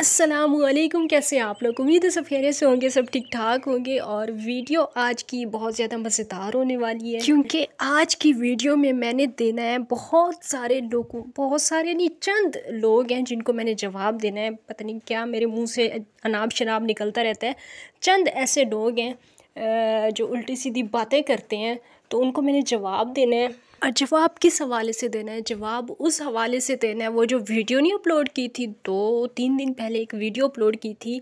असलम कैसे हैं आप लोग उम्मीद है सब खैरियत से होंगे सब ठीक ठाक होंगे और वीडियो आज की बहुत ज़्यादा मज़ेदार होने वाली है क्योंकि आज की वीडियो में मैंने देना है बहुत सारे लोगों बहुत सारे नहीं चंद लोग हैं जिनको मैंने जवाब देना है पता नहीं क्या मेरे मुंह से अनाब शनाब निकलता रहता है चंद ऐसे लोग हैं जो उल्टी सीधी बातें करते हैं तो उनको मैंने जवाब देना है और जवाब किस हवाले से देना है जवाब उस हवाले से देना है वो जो वीडियो नहीं अपलोड की थी दो तीन दिन पहले एक वीडियो अपलोड की थी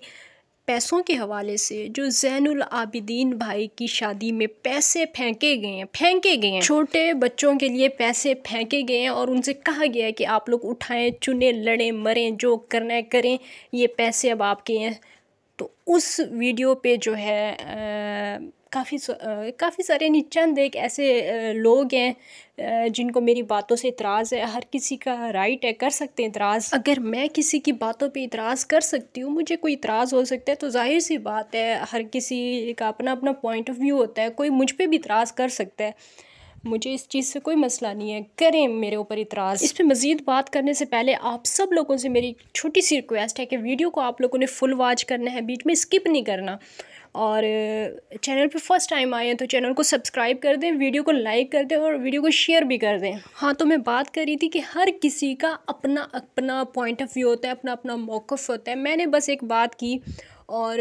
पैसों के हवाले से जो जैन आबिदीन भाई की शादी में पैसे फेंके गए हैं फेंके गए हैं छोटे बच्चों के लिए पैसे फेंके गए हैं और उनसे कहा गया है कि आप लोग उठाएं चुने लड़ें मरें जो करना है करें ये पैसे अब आपके हैं तो उस वीडियो पे जो है आ, काफ़ी काफ़ी सारे चंद एक ऐसे लोग हैं जिनको मेरी बातों से इतराज़ है हर किसी का राइट है कर सकते हैं इतराज़ अगर मैं किसी की बातों पे इतराज़ कर सकती हूँ मुझे कोई इतराज़ हो सकता है तो जाहिर सी बात है हर किसी का अपना अपना पॉइंट ऑफ व्यू होता है कोई मुझ पर भी इतराज़ कर सकता है मुझे इस चीज़ से कोई मसला नहीं है करें मेरे ऊपर इतराज़ इस पर मज़ीद बात करने से पहले आप सब लोगों से मेरी छोटी सी रिक्वेस्ट है कि वीडियो को आप लोगों ने फुल वॉच करना है बीच में स्किप नहीं करना और चैनल पे फर्स्ट टाइम आए हैं तो चैनल को सब्सक्राइब कर दें वीडियो को लाइक कर दें और वीडियो को शेयर भी कर दें हाँ तो मैं बात कर रही थी कि हर किसी का अपना अपना पॉइंट ऑफ व्यू होता है अपना अपना मौक़ होता है मैंने बस एक बात की और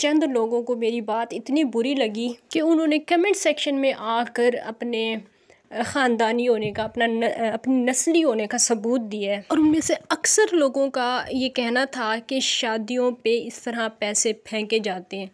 चंद लोगों को मेरी बात इतनी बुरी लगी कि उन्होंने कमेंट सेक्शन में आकर अपने ख़ानदानी होने का अपना न, अपनी नस्ली होने का सबूत दिया है और उनमें से अक्सर लोगों का ये कहना था कि शादियों पे इस तरह पैसे फेंके जाते हैं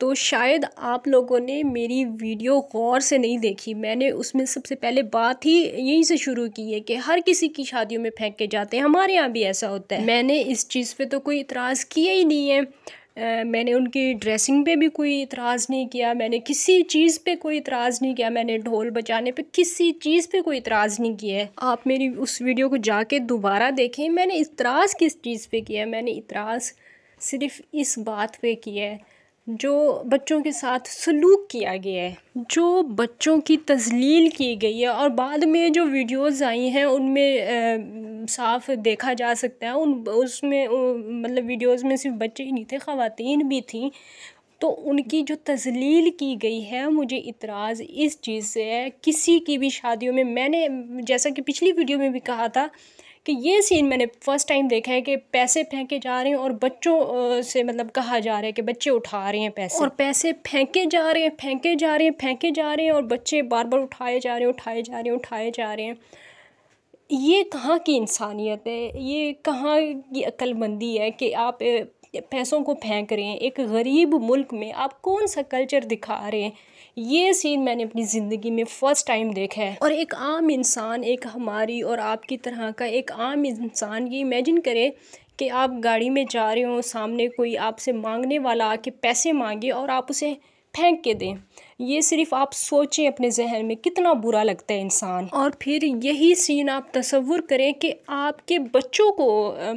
तो शायद आप लोगों ने मेरी वीडियो गौर से नहीं देखी मैंने उसमें सबसे पहले बात ही यहीं से शुरू की है कि हर किसी की शादियों में फेंक के जाते हैं हमारे यहाँ भी ऐसा होता है मैंने इस चीज़ पे तो कोई इतराज़ किया ही नहीं है आ, मैंने उनकी ड्रेसिंग पे भी कोई इतराज़ नहीं किया मैंने किसी चीज़ पे कोई इतराज़ नहीं किया मैंने ढोल बजाने पे किसी चीज़ पे कोई इतराज़ नहीं किया है आप मेरी उस वीडियो को जाके दोबारा देखें मैंने इतराज़ किस चीज़ पे किया है मैंने इतराज़ सिर्फ इस बात पे किया है जो बच्चों के साथ सलूक किया गया है जो बच्चों की तजलील की गई है और बाद में जो वीडियोस आई हैं उनमें साफ देखा जा सकता है उन उसमें मतलब वीडियोस में सिर्फ बच्चे ही नहीं थे ख़वान भी थी तो उनकी जो तजलील की गई है मुझे इतराज़ इस चीज़ से है किसी की भी शादियों में मैंने जैसा कि पिछली वीडियो में भी कहा था कि ये सीन मैंने फ़र्स्ट टाइम देखा है कि पैसे फेंके जा रहे हैं और बच्चों से मतलब कहा जा रहा है कि बच्चे उठा रहे हैं पैसे और पैसे फेंके जा रहे हैं फेंके जा रहे हैं फेंके जा रहे हैं और बच्चे बार बार उठाए जा रहे हैं उठाए जा रहे हैं उठाए जा रहे हैं ये कहाँ की इंसानियत है ये कहाँ की अक्लमंदी है कि आप पैसों को फेंक रहे हैं एक गरीब मुल्क में आप कौन सा कल्चर दिखा रहे हैं ये सीन मैंने अपनी ज़िंदगी में फ़र्स्ट टाइम देखा है और एक आम इंसान एक हमारी और आपकी तरह का एक आम इंसान ये इमेजिन करे कि आप गाड़ी में जा रहे हो सामने कोई आपसे मांगने वाला आके पैसे मांगे और आप उसे फेंक के दें ये सिर्फ आप सोचें अपने जहन में कितना बुरा लगता है इंसान और फिर यही सीन आप तस्वुर करें कि आपके बच्चों को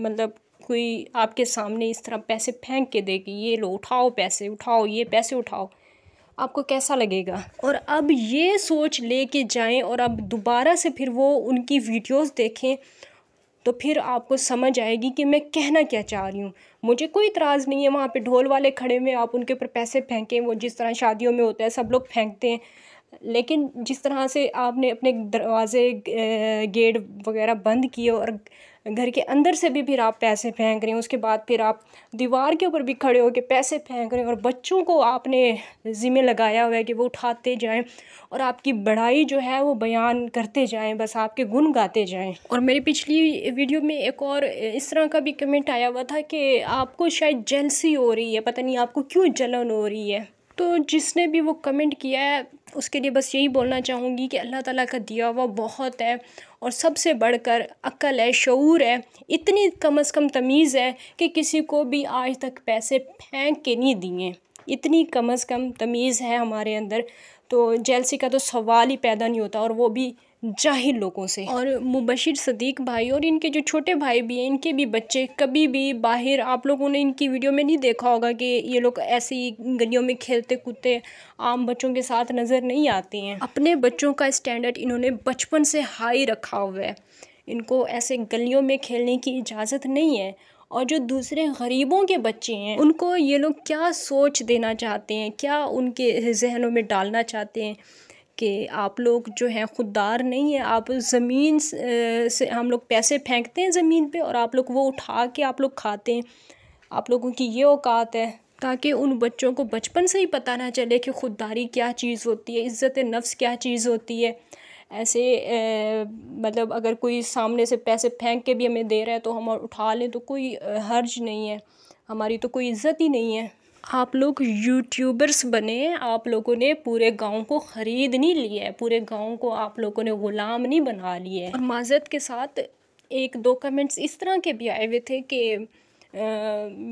मतलब कोई आपके सामने इस तरह पैसे फेंक के दे कि ये लो उठाओ पैसे उठाओ ये पैसे उठाओ आपको कैसा लगेगा और अब ये सोच ले के और अब दोबारा से फिर वो उनकी वीडियोस देखें तो फिर आपको समझ आएगी कि मैं कहना क्या चाह रही हूँ मुझे कोई इतराज़ नहीं है वहाँ पे ढोल वाले खड़े हुए आप उनके ऊपर पैसे फेंकें वो जिस तरह शादियों में होता है सब लोग फेंकते हैं लेकिन जिस तरह से आपने अपने दरवाज़े गेट वगैरह बंद किए और घर के अंदर से भी फिर आप पैसे फेंक रहे हैं उसके बाद फिर आप दीवार के ऊपर भी खड़े होकर पैसे फेंक रहे हैं और बच्चों को आपने ज़िम्मे लगाया हुआ है कि वो उठाते जाएं और आपकी बढ़ाई जो है वो बयान करते जाएं बस आपके गुण गाते जाएं और मेरी पिछली वीडियो में एक और इस तरह का भी कमेंट आया हुआ था कि आपको शायद जेलसी हो रही है पता नहीं आपको क्यों जलन हो रही है तो जिसने भी वो कमेंट किया है उसके लिए बस यही बोलना चाहूँगी कि अल्लाह ताला का दिया हुआ बहुत है और सबसे बढ़कर अक्ल है शूर है इतनी कम अज़ कम तमीज़ है कि किसी को भी आज तक पैसे फेंक के नहीं दिए इतनी कम अज़ कम तमीज़ है हमारे अंदर तो जेलसी का तो सवाल ही पैदा नहीं होता और वो भी ज़ाहिर लोगों से और मुबशिर सदीक भाई और इनके जो छोटे भाई भी हैं इनके भी बच्चे कभी भी बाहर आप लोगों ने इनकी वीडियो में नहीं देखा होगा कि ये लोग ऐसे ही गलियों में खेलते कूदते आम बच्चों के साथ नज़र नहीं आते हैं अपने बच्चों का स्टैंडर्ड इन्होंने बचपन से हाई रखा हुआ है इनको ऐसे गलियों में खेलने की इजाज़त नहीं है और जो दूसरे गरीबों के बच्चे हैं उनको ये लोग क्या सोच देना चाहते हैं क्या उनके जहनों में डालना चाहते हैं कि आप लोग जो हैं खुददार नहीं है आप ज़मीन से हम लोग पैसे फेंकते हैं ज़मीन पे और आप लोग वो उठा के आप लोग खाते हैं आप लोगों की ये औकात है ताकि उन बच्चों को बचपन से ही पता ना चले कि खुददारी क्या चीज़ होती है इज़्ज़त नफ्स क्या चीज़ होती है ऐसे ए, मतलब अगर कोई सामने से पैसे फेंक के भी हमें दे रहा है तो हम उठा लें तो कोई हर्ज नहीं है हमारी तो कोई इज़्ज़त ही नहीं है आप लोग यूट्यूबर्स बने आप लोगों ने पूरे गांव को ख़रीद नहीं लिया है पूरे गांव को आप लोगों ने ग़ुलाम नहीं बना लिए और माजत के साथ एक दो कमेंट्स इस तरह के भी आए हुए थे कि आ,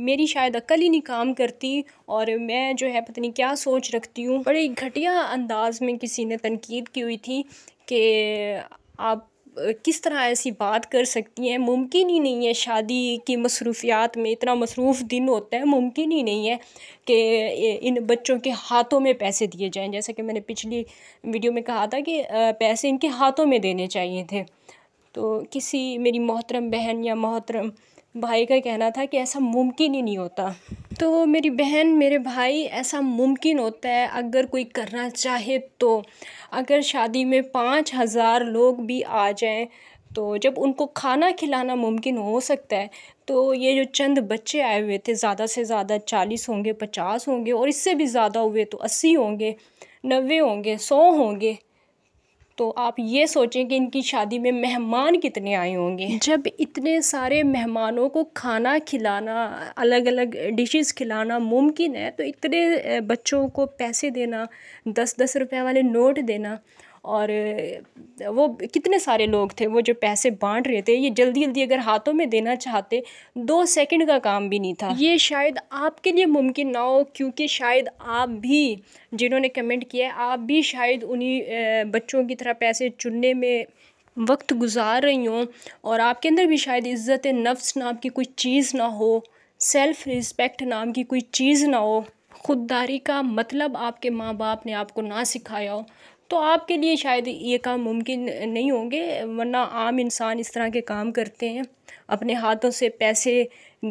मेरी शायद अकल ही नहीं काम करती और मैं जो है पता नहीं क्या सोच रखती हूँ बड़े घटिया अंदाज में किसी ने तनकीद की हुई थी कि आप किस तरह ऐसी बात कर सकती हैं मुमकिन ही नहीं है शादी की मसरूफियात में इतना मसरूफ़ दिन होता है मुमकिन ही नहीं है कि इन बच्चों के हाथों में पैसे दिए जाएं जैसा कि मैंने पिछली वीडियो में कहा था कि पैसे इनके हाथों में देने चाहिए थे तो किसी मेरी मोहतरम बहन या मोहतरम भाई का कहना था कि ऐसा मुमकिन ही नहीं होता तो मेरी बहन मेरे भाई ऐसा मुमकिन होता है अगर कोई करना चाहे तो अगर शादी में पाँच हज़ार लोग भी आ जाएं तो जब उनको खाना खिलाना मुमकिन हो सकता है तो ये जो चंद बच्चे आए हुए थे ज़्यादा से ज़्यादा चालीस होंगे पचास होंगे और इससे भी ज़्यादा हुए तो अस्सी होंगे नबे होंगे सौ होंगे तो आप ये सोचें कि इनकी शादी में मेहमान कितने आए होंगे जब इतने सारे मेहमानों को खाना खिलाना अलग अलग डिशेस खिलाना मुमकिन है तो इतने बच्चों को पैसे देना दस दस रुपए वाले नोट देना और वो कितने सारे लोग थे वो जो पैसे बांट रहे थे ये जल्दी जल्दी अगर हाथों में देना चाहते दो सेकंड का काम भी नहीं था ये शायद आपके लिए मुमकिन ना हो क्योंकि शायद आप भी जिन्होंने कमेंट किया है आप भी शायद उन्हीं बच्चों की तरह पैसे चुनने में वक्त गुजार रही हों और आपके अंदर भी शायद इज़्ज़त नफ्स नाम की कोई चीज़ ना हो सेल्फ़ रिस्पेक्ट नाम की कोई चीज़ ना हो खुददारी का मतलब आपके माँ बाप ने आपको ना सिखाया हो तो आपके लिए शायद ये काम मुमकिन नहीं होंगे वरना आम इंसान इस तरह के काम करते हैं अपने हाथों से पैसे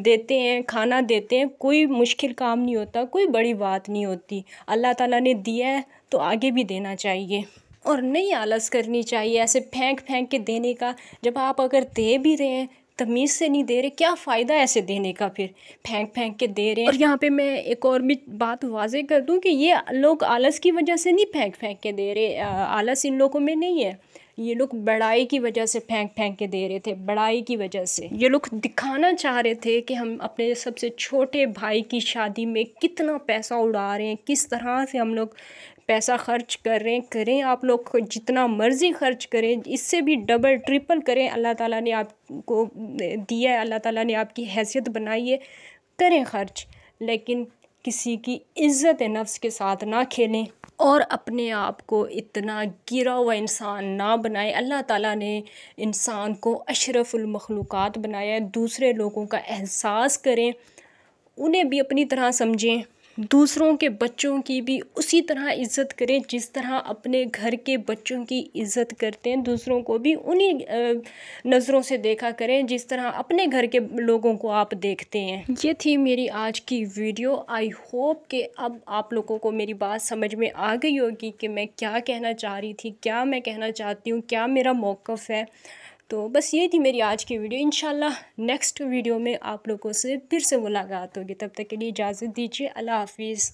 देते हैं खाना देते हैं कोई मुश्किल काम नहीं होता कोई बड़ी बात नहीं होती अल्लाह ताला ने दिया है तो आगे भी देना चाहिए और नहीं आलस करनी चाहिए ऐसे फेंक फेंक के देने का जब आप अगर दे भी रहे हैं तमीज़ से नहीं दे रहे क्या फ़ायदा ऐसे देने का फिर फेंक फेंक के दे रहे हैं और यहाँ पे मैं एक और भी बात वाजे कर दूँ कि ये लोग आलस की वजह से नहीं फेंक फेंक के दे रहे आलस इन लोगों में नहीं है ये लोग बड़ाई की वजह से फेंक फेंक के दे रहे थे बड़ाई की वजह से ये लोग दिखाना चाह रहे थे कि हम अपने सबसे छोटे भाई की शादी में कितना पैसा उड़ा रहे हैं किस तरह से हम लोग पैसा खर्च करें करें आप लोग जितना मर्ज़ी खर्च करें इससे भी डबल ट्रिपल करें अल्लाह ताला ने आपको दिया है अल्लाह ताला ने आपकी हैसियत बनाई है करें खर्च लेकिन किसी की इज़्ज़त नफ्स के साथ ना खेलें और अपने आप को इतना गिरा हुआ इंसान ना बनाए अल्लाह ताला ने इंसान को अशरफुल मखलूक़ात बनाया है दूसरे लोगों का एहसास करें उन्हें भी अपनी तरह समझें दूसरों के बच्चों की भी उसी तरह इज़्ज़त करें जिस तरह अपने घर के बच्चों की इज़्ज़त करते हैं दूसरों को भी उन्हीं नज़रों से देखा करें जिस तरह अपने घर के लोगों को आप देखते हैं ये थी मेरी आज की वीडियो आई होप कि अब आप लोगों को मेरी बात समझ में आ गई होगी कि मैं क्या कहना चाह रही थी क्या मैं कहना चाहती हूँ क्या मेरा मौक़ है तो बस ये थी मेरी आज की वीडियो इन नेक्स्ट वीडियो में आप लोगों से फिर से मुलाकात होगी तब तक के लिए इजाज़त दीजिए अल्लाह हाफिज़